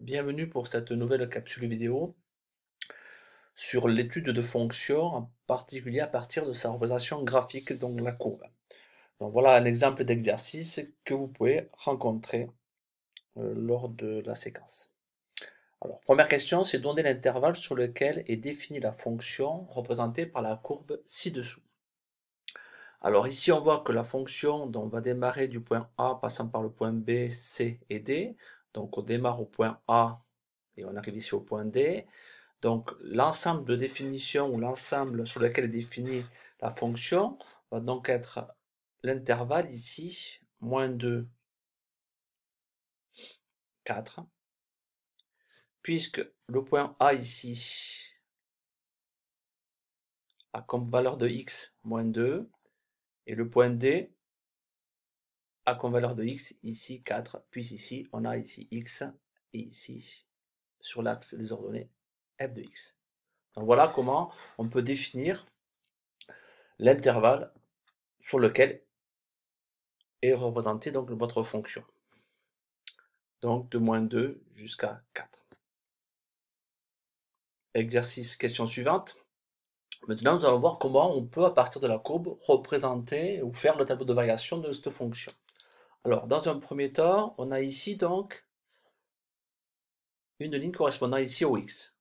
bienvenue pour cette nouvelle capsule vidéo sur l'étude de fonctions, en particulier à partir de sa représentation graphique, donc la courbe. Donc voilà un exemple d'exercice que vous pouvez rencontrer euh, lors de la séquence. Alors, première question, c'est donner l'intervalle sur lequel est définie la fonction représentée par la courbe ci-dessous. Alors ici, on voit que la fonction, dont va démarrer du point A, passant par le point B, C et D, donc on démarre au point A et on arrive ici au point D. Donc l'ensemble de définition ou l'ensemble sur lequel est définie la fonction va donc être l'intervalle ici, moins 2, 4, puisque le point A ici a comme valeur de x moins 2, et le point D à comme valeur de x, ici 4, puis ici, on a ici x, et ici, sur l'axe des ordonnées, f de x. Donc voilà comment on peut définir l'intervalle sur lequel est représentée donc votre fonction. Donc de moins 2 jusqu'à 4. Exercice question suivante. Maintenant, nous allons voir comment on peut, à partir de la courbe, représenter ou faire le tableau de variation de cette fonction. Alors, dans un premier temps, on a ici donc une ligne correspondant ici au X.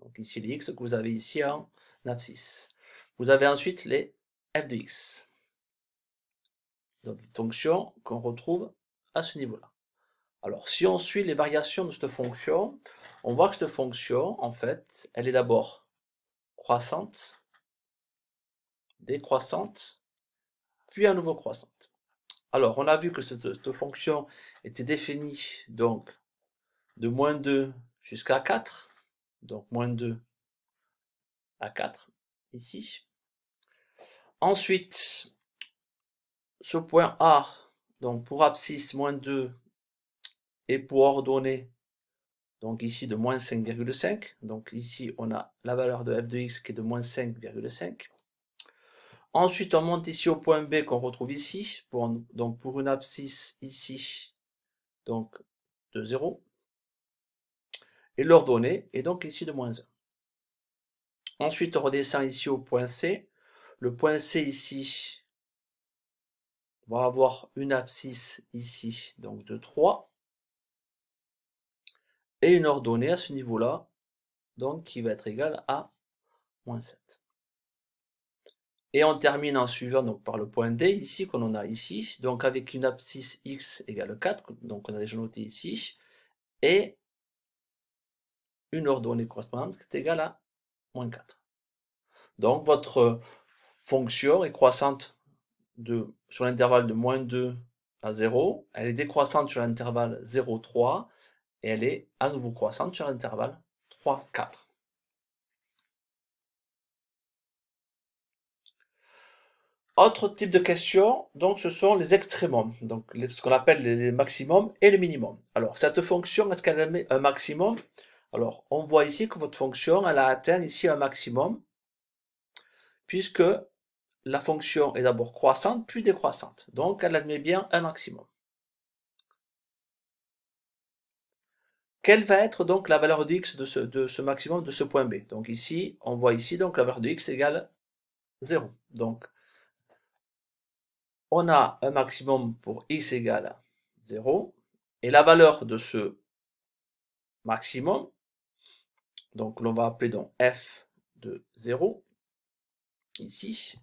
Donc ici l'X que vous avez ici en abscisse. Vous avez ensuite les f de x. Donc les fonctions qu'on retrouve à ce niveau-là. Alors si on suit les variations de cette fonction, on voit que cette fonction, en fait, elle est d'abord croissante, décroissante, puis à nouveau croissante. Alors, on a vu que cette, fonction était définie donc de moins 2 jusqu'à 4. Donc, moins 2 à 4 ici. Ensuite, ce point A, donc pour abscisse moins 2 et pour ordonnée, donc ici de moins 5,5. Donc ici, on a la valeur de f de x qui est de moins 5,5. Ensuite, on monte ici au point B qu'on retrouve ici, pour, donc pour une abscisse ici, donc de 0, et l'ordonnée est donc ici de moins 1. Ensuite, on redescend ici au point C. Le point C ici va avoir une abscisse ici, donc de 3, et une ordonnée à ce niveau-là, donc qui va être égale à moins 7. Et on termine en suivant donc par le point D ici, qu'on a ici, donc avec une abscisse x égale 4, donc on a déjà noté ici, et une ordonnée correspondante qui est égale à moins 4. Donc votre fonction est croissante de, sur l'intervalle de moins 2 à 0, elle est décroissante sur l'intervalle 0,3, et elle est à nouveau croissante sur l'intervalle 3, 4. Autre type de question, donc ce sont les extrémums, donc ce qu'on appelle les maximums et le minimum. Alors cette fonction, est-ce qu'elle a un maximum Alors on voit ici que votre fonction, elle a atteint ici un maximum, puisque la fonction est d'abord croissante puis décroissante. Donc elle admet bien un maximum. Quelle va être donc la valeur de x de ce, maximum de ce point B Donc ici, on voit ici donc la valeur de x égale 0. Donc on a un maximum pour x égale à 0, et la valeur de ce maximum, donc l'on va appeler donc f de 0, ici,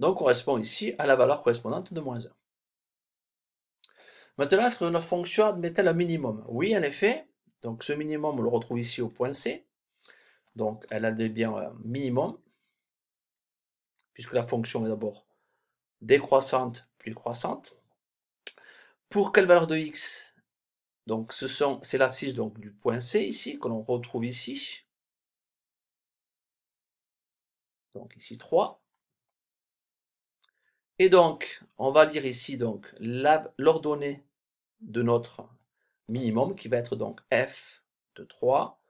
donc correspond ici à la valeur correspondante de moins 1. Maintenant, est-ce que notre fonction admet-elle un minimum Oui, en effet, donc ce minimum, on le retrouve ici au point C, donc elle a bien un minimum, puisque la fonction est d'abord décroissante plus croissante. Pour quelle valeur de x Donc ce sont, c'est l'abscisse donc du point C ici que l'on retrouve ici. Donc ici 3. Et donc on va lire ici donc l'ordonnée de notre minimum qui va être donc f de 3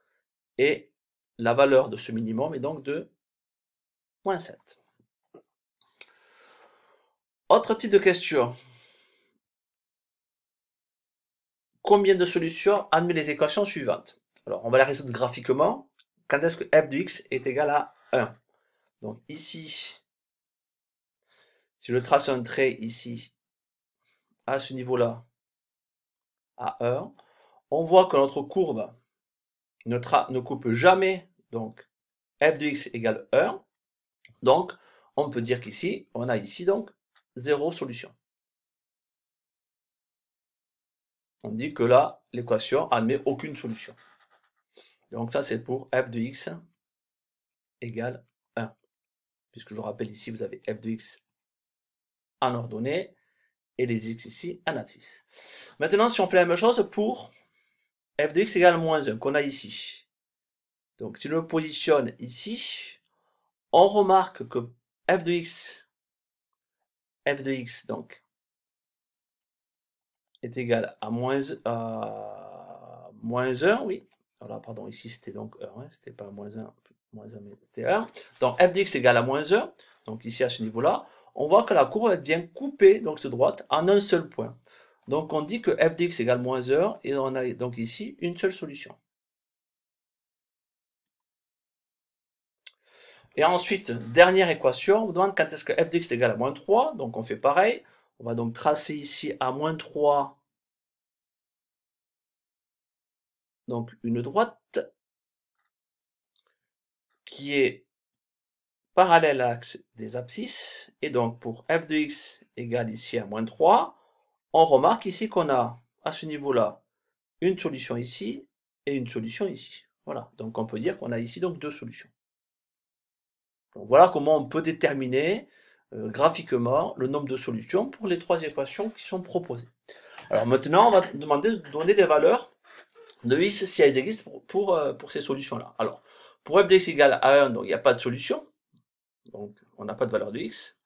et la valeur de ce minimum est donc de moins 7. Autre type de question. Combien de solutions admet les équations suivantes Alors, on va la résoudre graphiquement. Quand est-ce que f de x est égal à 1 Donc ici, si je trace un trait ici, à ce niveau-là, à 1, on voit que notre courbe ne, ne coupe jamais, donc f de x égale 1. Donc, on peut dire qu'ici, on a ici donc zéro solution. On dit que là, l'équation admet aucune solution. Donc ça, c'est pour f de x égale 1. Puisque je vous rappelle ici, vous avez f de x en ordonnée et les x ici en abscisse. Maintenant, si on fait la même chose pour f de x égale moins 1 qu'on a ici. Donc si je le positionne ici, on remarque que f de x f de x donc est égal à moins, à euh, moins 1, oui. Alors pardon, ici c'était donc 1, hein, c'était pas moins 1, moins 1 mais c'était 1. Donc f de x égale à moins 1, donc ici à ce niveau-là, on voit que la courbe est bien coupée, donc cette droite, en un seul point. Donc on dit que f de x égale moins 1, et on a donc ici une seule solution. Et ensuite, dernière équation, on vous demande quand est-ce que f de x est égal à moins 3. Donc on fait pareil. On va donc tracer ici à moins 3 donc une droite qui est parallèle à l'axe des abscisses. Et donc pour f de x égale ici à moins 3, on remarque ici qu'on a à ce niveau-là une solution ici et une solution ici. Voilà, donc on peut dire qu'on a ici donc deux solutions voilà comment on peut déterminer euh, graphiquement le nombre de solutions pour les trois équations qui sont proposées. Alors maintenant, on va demander de donner des valeurs de x si elles existent pour, pour, euh, ces solutions-là. Alors, pour f de x égale à 1, donc il n'y a pas de solution. Donc, on n'a pas de valeur de x.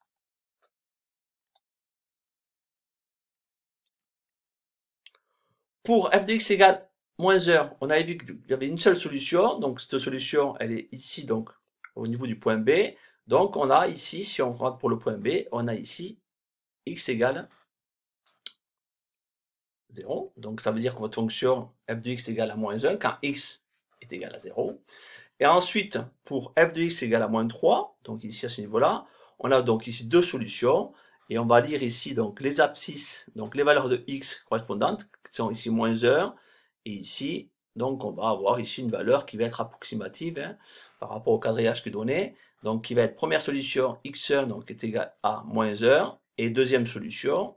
Pour f de x égale moins 1, on avait vu qu'il y avait une seule solution. Donc, cette solution, elle est ici, donc au niveau du point B. Donc on a ici, si on rentre pour le point B, on a ici x égale 0. Donc ça veut dire que votre fonction f de x égale à moins 1 quand x est égal à 0. Et ensuite, pour f de x égale à moins 3, donc ici à ce niveau-là, on a donc ici deux solutions. Et on va lire ici donc les abscisses, donc les valeurs de x correspondantes, qui sont ici moins 1 et ici donc on va avoir ici une valeur qui va être approximative hein, par rapport au quadrillage qui est donné. Donc qui va être première solution x1 donc est égal à moins 1 et deuxième solution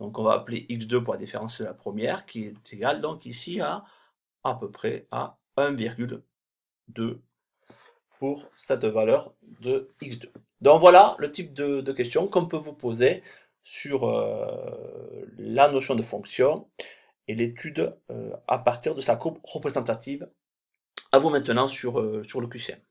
donc on va appeler x2 pour la différence de la première qui est égale donc ici à à peu près à 1,2 pour cette valeur de x2. Donc voilà le type de, question qu'on peut vous poser sur euh, la notion de fonction et l'étude euh, à partir de sa courbe représentative. À vous maintenant sur, euh, sur le QCM.